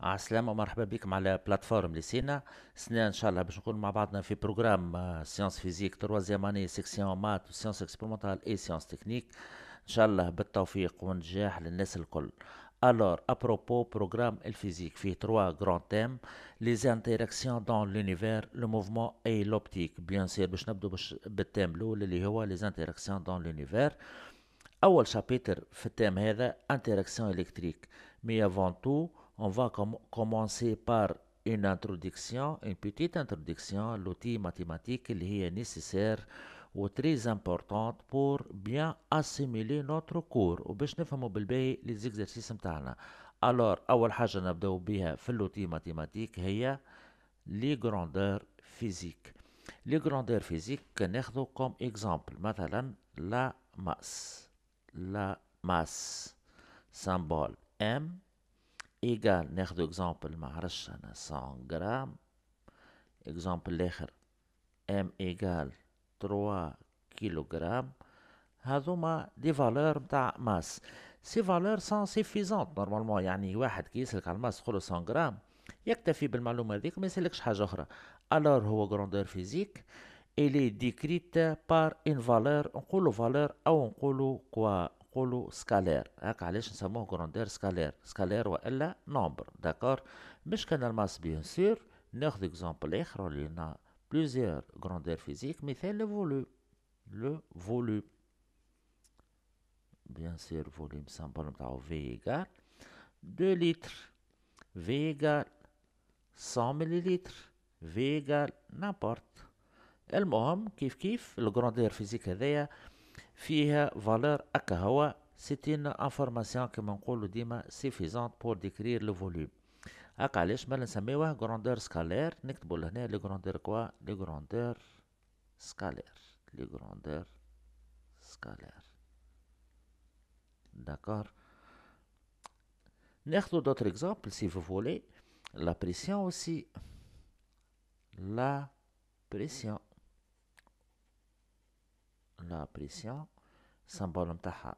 عسلامة مرحبا بكم على بلاتفورم لسينا سنة إن شاء الله باش نكون مع بعضنا في بروغرام آه، سيونس فيزيك تروازيام أني سيكسيون مات وسيونس اكسبيرمونتال إي سيونس تكنيك إن شاء الله بالتوفيق والنجاح للناس الكل Alors, à propos programme فيه Physique, il y a trois grands thèmes les interactions dans l'univers, le mouvement et l'optique. Bien sûr, باش نبدو بالثيم الأول اللي هو les interactions dans l'univers. أول شابيتر في الثيم هذا interaction électrique. Mais avant tout, On va commencer par une introduction, une petite introduction, l'outil mathématique qui est nécessaire ou très importante pour bien assimiler notre cours وباش bien les exercices Alors que نبداو l'outil mathématique هي les grandeurs physiques. Les grandeurs physiques prenons comme exemple la masse. La masse. Symbole M ايجال ناخدو اكزامبل عرفش انا 100 جرام اكزامبل الاخر ام ايجال 3 كيلو جرام هذوما دي فالور متاع ماس سي فالور سان سيفيزونت نورمالمون يعني واحد كي يسلك على الماس تقوله 100 جرام يكتفي بالمعلومه هذيك ما يسلكش حاجه اخرى الور هو غروندور فيزيك الي ديكريت بار ان فالور نقولو فالور او نقولو كوا نقولو سكالير هاك علاش نسموه غروندير سكالير سكالير والا نومبر داكور مش كان الماس بيان سور ناخذ اكزومبل اخر لينا بليزيور غروندير فيزيك مثال لو فولو لو فولو بيان سور فوليم سامبل نتاعو في ايكال دو لتر في ايكال 100 مليلتر في ايكال نامبورت المهم كيف كيف الغروندير فيزيك هذايا valeur akahwa, c'est une information que mon colo dit, suffisante pour décrire le volume. Akale, grandeur scalaire. le grandeur quoi? Le grandeur scalaire. Le grandeur scalaire. D'accord? N'est-ce pas d'autres exemples, si vous voulez? La pression aussi. La pression. La pression, symbole en taha,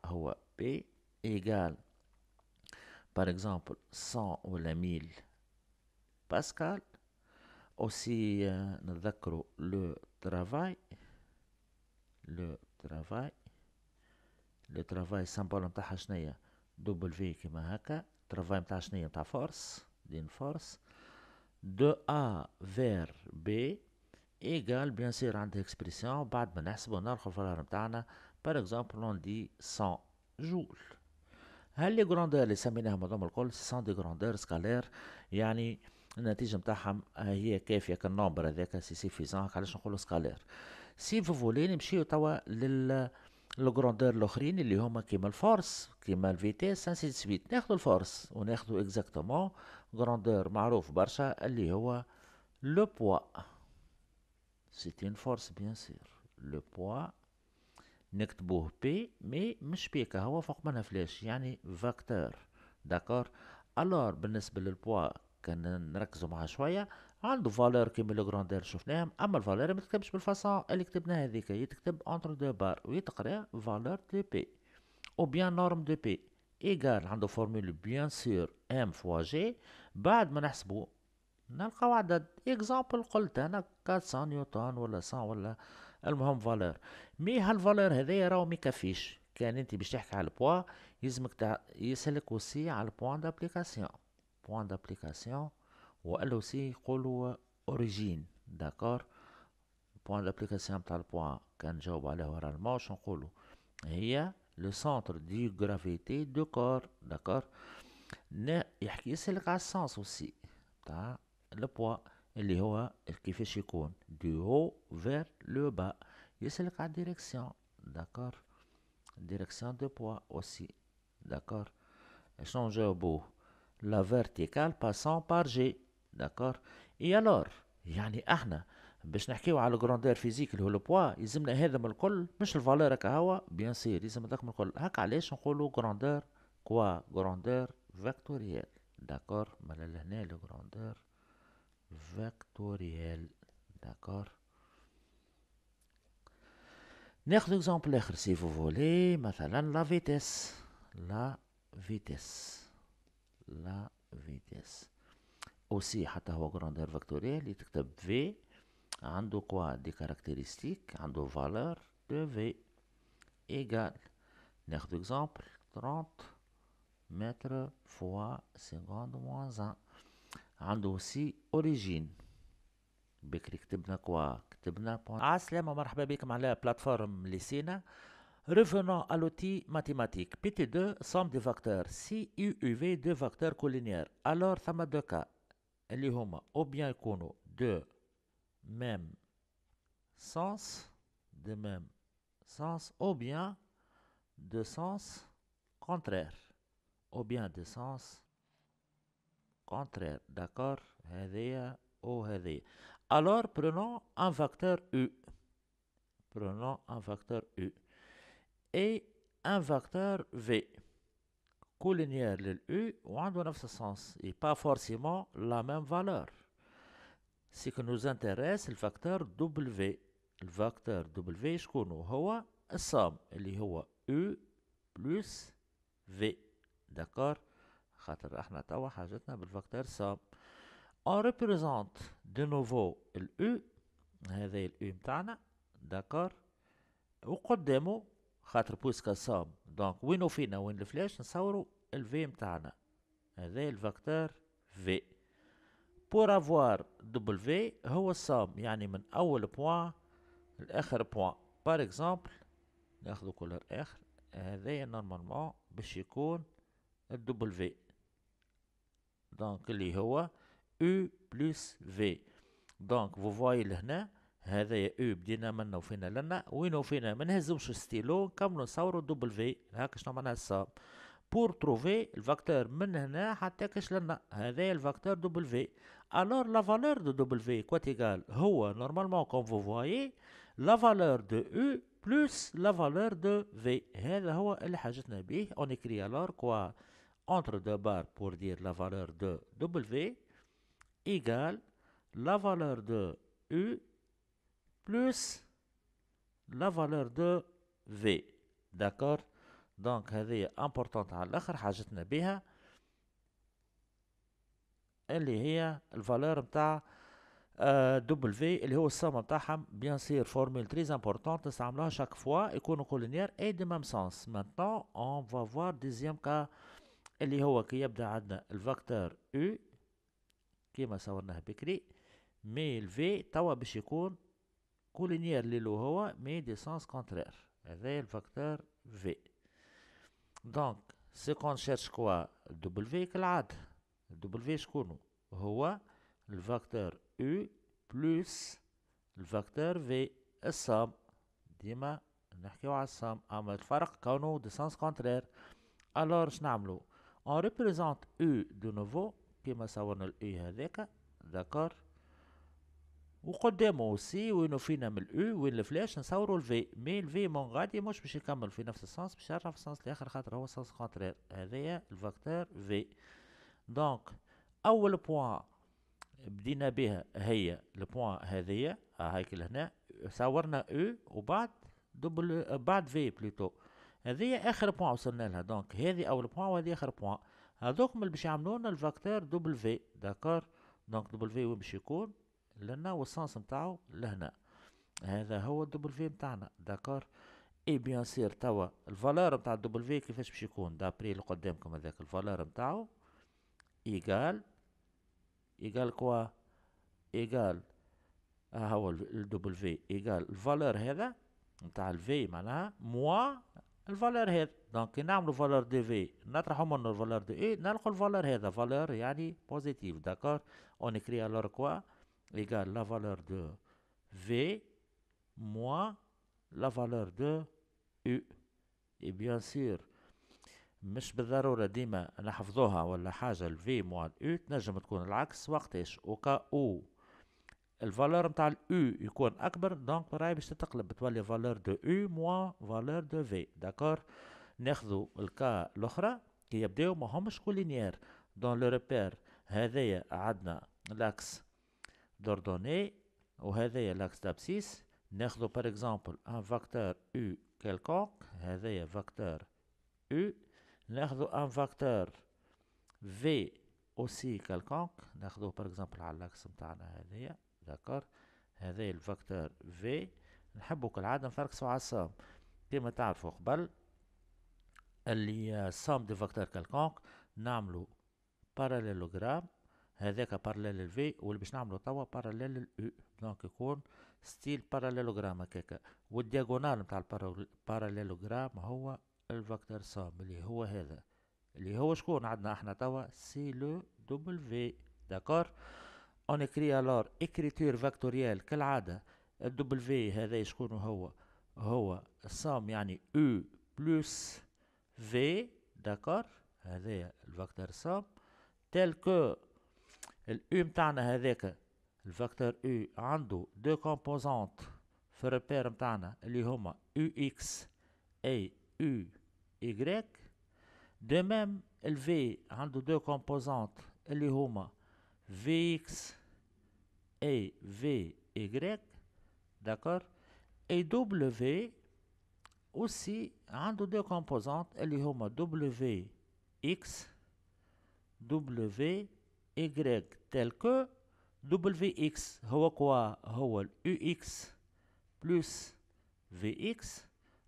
égale, par exemple, 100 ou les 1000 pascal. Aussi, nous euh, le travail, le travail, le travail, symbole en taha, doublé, qui travail en force, d'une force, de A vers B. ايجال بيان سير عندها اكسبريسيون بعد ما نحسبو نرخو الفالور نتاعنا بار اكزومبل اون دي 100 جول هل لي غروندور اللي سميناهم هذوما الكل سون دي غروندور سكالير يعني النتيجه نتاعهم هي كافيه كالنومبر هذاك سي سيفيزون علاش نقولو سكالير سي فولي نمشيو توا لل الجروندور الاخرين اللي هما كيما الفورس كيما الفيتيس انسي دو سويت ناخذ الفورس وناخذ اكزاكتومون جروندور معروف برشا اللي هو لو بوا سيتي اون فورس بيان سير لو بوا نكتبوه بي مي مش بيكا هو فوق منها فلاش يعني فاكتور داكور الور بالنسبة للبوا كان نركزوا معها شوية عنده فالور كيما لو غراندير شفناهم اما الفالور ما تكتبش اللي كتبناها هذيك تكتب اونتر دو بار ويتقرا فالور دو بي او بيان نورم دو بي ايغال عنده فورمول بيان سور ام فوا جي بعد ما نحسبو نلقاو عدد اكزامبل قلت انا 400 نيوتن ولا 100 ولا المهم فالور مي هالفالور هذا راهو ميكفيش كان انت باش تحكي على البوا يلزمك تع... يسألك وسي على البوان دابليكاسيون بوان دابليكاسيون وقال سي يقولوا اوريجين داكور بوان دابليكاسيون تاع البوا كان جاوب عليه ورا الموش نقولوا هي لو سونتر دي غرافيتي دو كور داكور يحكي يسألك على السانس وسي تاع Le poids est le haut et le qui fait Du haut vers le bas. Il la direction. D'accord Direction de poids aussi. D'accord au change La verticale passant par G. D'accord Et alors Il y a grandeur physique, le poids, il y D'accord. le grandeur. Je le il le le Grandeur il y a vectoriel. D'accord Next l'exemple, si vous voulez, la vitesse. La vitesse. La vitesse. Aussi, à ta grandeur vectorielle, يتكتب V. عنده quoi Des caractéristiques, عنده valeur de V égale. Next example, 30 mètres fois seconde moins 1. On a اوريجين بكري كتبنا كوا كتبنا بون عسلامة مرحبا بكم Revenons à l'outil mathématique. PT2, somme des facteurs. Si U, UV, deux facteurs collinaires. Alors, ça m'a deux cas. ou bien a deux mêmes sens, de même sens, ou bien deux sens contraires. ou bien deux sens contraire. D'accord Alors, prenons un facteur U. Prenons un facteur U. Et un facteur V. Collinéaire le U, ce sens. Et pas forcément la même valeur. Ce qui nous intéresse, le facteur W. Le facteur W, je connais, somme, il y a U plus V. D'accord خاطر احنا توا حاجتنا بالفاكتور سام اون ريبريزونت دي نوفو الاو هذا الاو متاعنا داكور وقدامو خاطر بوسكا سام دونك وينو فينا وين الفلاش نصورو الفي متاعنا هذا الفاكتور في بور افوار دبل في هو الصام يعني من اول بوان لاخر بوان بار اكزومبل ناخذ كولر اخر هذايا نورمالمون باش يكون الدبل في دونك اللي هو او بلس في دونك فو فواي لهنا هذايا او بدينا منه وفينا لنا وين وفينا ما نهزوش ستيلو نكملو نصورو دوبل في هاكا شنو معناها الصاب بور تروفي الفاكتور من هنا حتى كاش لنا هذايا الفاكتور دوبل في الور لا فالور دو دوبل في كواتيكال هو نورمالمون كوم فو فواي لا فالور دو او بلس لا فالور دو في هذا هو اللي حاجتنا بيه اون كري الور كوا entre deux barres pour dire la valeur de W égale la valeur de U plus la valeur de V. D'accord Donc, c'est important. à l'autre, je vais vous dire. Elle est la valeur de euh, W, elle est la somme de Bien sûr, formule très importante, ça à chaque fois, et qu'on est colinéaire et de même sens. Maintenant, on va voir deuxième cas. اللي هو كي يبدا عندنا الفاكتور او كيما صورناه بكري مي الفي توا باش يكون كولينيير لو هو مي دي سانس كونترير هذا الفاكتور في دونك سي كون شيرش كوا الدبل في كالعاده الدبل في شكونو هو الفاكتور او بلوس الفاكتور في الصام ديما نحكيو على الصام اما الفرق كونو دي سانس كونترير الور شنعملو on représente E de nouveau كما صورنا الأي هذاك ذكر وقدامه سي وينو فينا من الاو وين الفلاش نصورو الفي مي الفي مون غادي مش باش يكمل في نفس السنس باش يرجع في السنس الاخر خاطر هو سنس كونترير هذايا الفاكتور في دونك اول بوان بدينا بها هي البوان هذايا هايك لهنا صورنا او وبعد دبل بعد في بليتو هذه اخر بوان وصلنا لها دونك هذه اول بوان وهذه اخر بوان هذوك اللي باش يعملوا لنا الفاكتور دوبل في داكور دونك دوبل في وين باش يكون لنا والسانس نتاعو لهنا هذا هو الدوبل في نتاعنا داكور اي بيان سير توا الفالور نتاع الدوبل في كيفاش باش يكون دابري اللي قدامكم هذاك الفالور نتاعو ايغال ايغال كوا ايغال ها هو الدبل في ايغال الفالور هذا نتاع الفي معناها موا الفالور هذا دونك كي نعملو فالور دي في نطرحو منو الفالور دي اي نلقو الفالور هذا فالور يعني بوزيتيف داكور اون كري الور كوا ايكال لا فالور دو في موا لا فالور دو U. اي بيان سور مش بالضرورة ديما نحفظوها ولا حاجة الفي موا موان U تنجم تكون العكس وقتاش وكا أو الفالور نتاع الاو يكون اكبر دونك راهي باش تتقلب بتولي فالور دو او موان فالور دو في داكور ناخذوا الكا الاخرى كي يبداو ماهمش كولينيير دون لو ريبير هذايا عندنا لاكس دوردوني وهذايا لاكس دابسيس ناخذوا بار اكزومبل ان فاكتور او كيلكونك هذايا فاكتور او ناخذوا ان فاكتور في اوسي كيلكونك ناخذوه بار اكزومبل على لاكس نتاعنا هذايا داكار هذا الفاكتور في نحبو كالعادة نفركسو على الصام كما تعرفوا قبل اللي الصام دي فاكتور كالكونك نعملو باراليلوغرام هذاك باراليل الفي واللي باش نعملو توا باراليل الاو دونك يكون ستيل باراليلوغرام هكاكا والدياغونال نتاع الباراليلوغرام هو الفاكتور صام اللي هو هذا اللي هو شكون عندنا احنا توا سي لو دوبل في داكور اون اكري الور اكريتور فاكتوريال كالعادة الدبل في هذا شكون هو هو الصام يعني او بلس في داكور هذا الفاكتور صام تل كو الاو متاعنا هذاك الفاكتور او عنده دو كومبوزونت في الربير متاعنا اللي هما او اكس اي او ايغريك دو ميم الفي عنده دو كومبوزونت اللي هما في اكس et V, Y, d'accord Et W aussi, de deux composantes elle هما W, X, W, Y, tel que WX هو quoi UX plus VX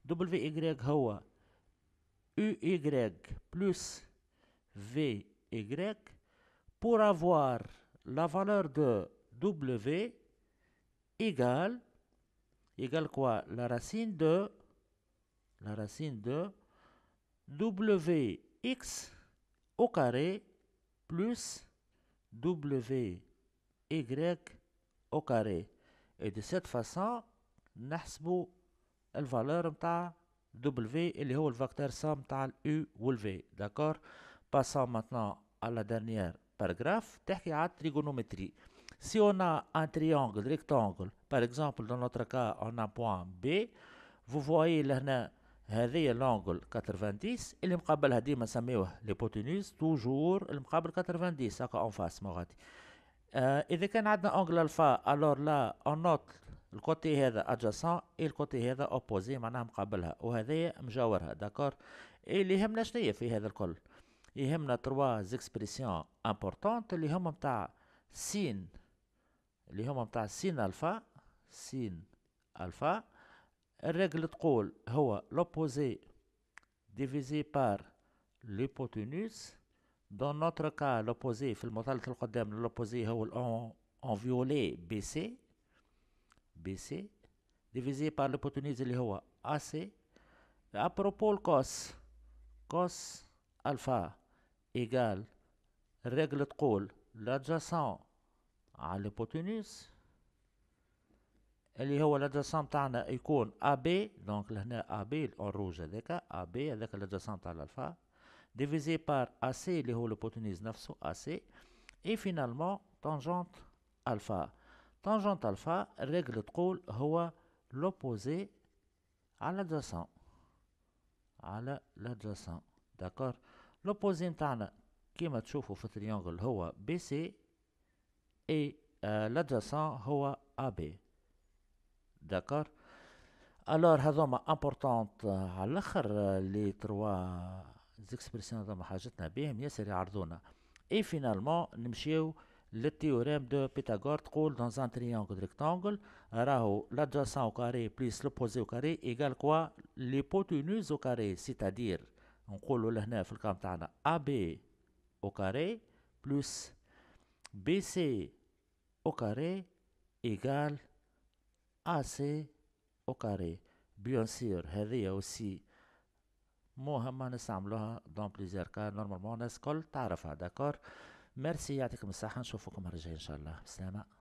WY U, Y. plus V, Y. pour avoir la valeur de W égale, égale quoi La racine de, la racine de WX au carré plus y au carré. Et de cette façon, nous avons la valeur de W, et le vecteur somme de U ou V. D'accord Passons maintenant à la dernière paragraphe, qui est trigonométrie. Si on a un triangle rectangle, par exemple dans notre cas on a point B, vous voyez لهنا هذه لونجل 90 اللي مقابلها ديما نسميوه ليبوتينوس توجور المقابل 90 هكا اون فاس مو غادي آه اذا كان عندنا اونجل الفا الور لا اون نوت الكوتي هذا ادجاسون اي الكوتي هذا اوبوزي معناها مقابلها وهذايا مجاورها داكور اللي يهمنا شنيا في هذا الكل يهمنا تروا زيكسبريسيون امبورطونت اللي هما متاع سين sin alpha sin alpha Règle de col L'opposé divisé par L'hypotenuse Dans notre cas l'opposé L'opposé en violet Bc Bc Divisé par l'hypotenuse AC à propos de cos Cos alpha Égal Règle de col L'adjacent à Elle est la descente à l'icône AB. Donc, elle AB en rouge. Elle est là, la descente à l'alpha. Divisé par AC, elle est là, l'hypotenuse Et finalement, tangente alpha Tangente alpha règle de l'opposé à l'adjacent. À D'accord L'opposé, interne qui m'a اي آه، لادريسون هو ا بي داكور الور هذوما امبورطونت على الاخر آه، لي تروا زيكسبرسيون هذوما حاجتنا بهم ياسر يعرضونا اي فينالمون نمشيو للتيوريم دو بيتاغور تقول دون ان تريانغل ريكتانغل راهو لادجاسون او كاري بليس لوبوزي او كاري ايكال كوا ليبوتينوز او كاري سيتادير نقولوا لهنا في الكام تاعنا ا بي او كاري بلس بي سي BC au carré égale AC au carré بيان سير هذه aussi مهمة نستعملوها دون بليزير كا نورمالمون الناس الكل تعرفها داكور ميرسي يعطيكم الصحة نشوفكم المرة إن شاء الله بسلامة